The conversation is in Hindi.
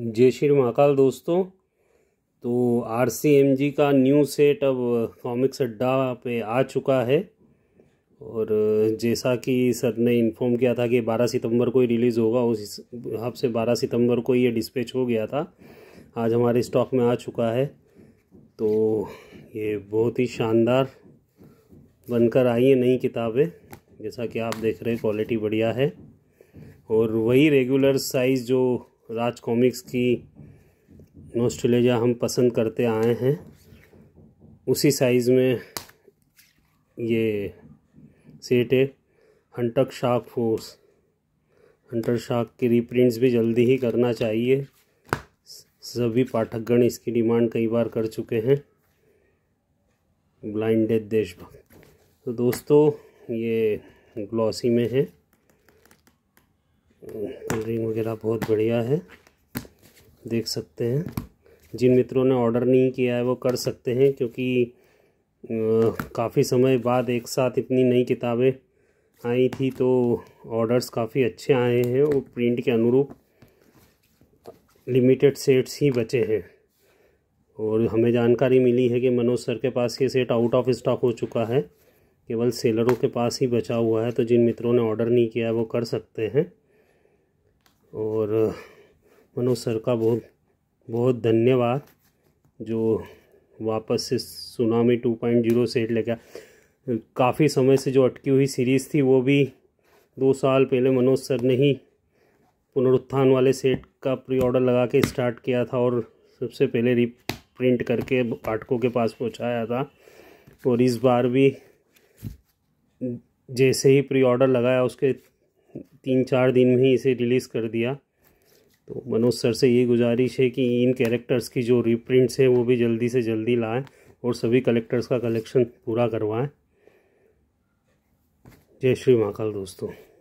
जय श्री महाकाल दोस्तों तो आर जी का न्यू सेट अब कॉमिक्स अड्डा पे आ चुका है और जैसा कि सर ने इन्फॉर्म किया था कि 12 सितंबर को ही रिलीज़ होगा उस हिसाब से 12 सितंबर को ये डिस्पैच हो गया था आज हमारे स्टॉक में आ चुका है तो ये बहुत ही शानदार बनकर आई है नई किताबें जैसा कि आप देख रहे हैं क्वालिटी बढ़िया है और वही रेगुलर साइज़ जो राज कॉमिक्स की नोस्टलेजा हम पसंद करते आए हैं उसी साइज़ में ये सेट है hunter shark force hunter shark की रिप्रिंट्स भी जल्दी ही करना चाहिए सभी पाठकगण इसकी डिमांड कई बार कर चुके हैं ब्लाइंडेड देशभक्त तो दोस्तों ये ग्लॉसी में है रिंग वगैरह बहुत बढ़िया है देख सकते हैं जिन मित्रों ने ऑर्डर नहीं किया है वो कर सकते हैं क्योंकि काफ़ी समय बाद एक साथ इतनी नई किताबें आई थी तो ऑर्डर्स काफ़ी अच्छे आए हैं और प्रिंट के अनुरूप लिमिटेड सेट्स ही बचे हैं और हमें जानकारी मिली है कि मनोज सर के पास ये सेट आउट ऑफ स्टॉक हो चुका है केवल सेलरों के पास ही बचा हुआ है तो जिन मित्रों ने ऑर्डर नहीं किया है वो कर सकते हैं और मनोज सर का बहुत बहुत धन्यवाद जो वापस से tsunami two point zero set लेकर काफ़ी समय से जो अटकी हुई सीरीज़ थी वो भी दो साल पहले मनोज सर ने ही पुनरुत्थान वाले सेट का प्री ऑर्डर लगा के स्टार्ट किया था और सबसे पहले रिप्रिंट करके पाठकों के पास पहुंचाया था और इस बार भी जैसे ही प्री ऑर्डर लगाया उसके तीन चार दिन में ही इसे रिलीज़ कर दिया तो मनोज सर से ये गुजारिश है कि इन कैरेक्टर्स की जो रिप्रिंट्स हैं वो भी जल्दी से जल्दी लाएं और सभी कलेक्टर्स का कलेक्शन पूरा करवाएं जय श्री महाकाल दोस्तों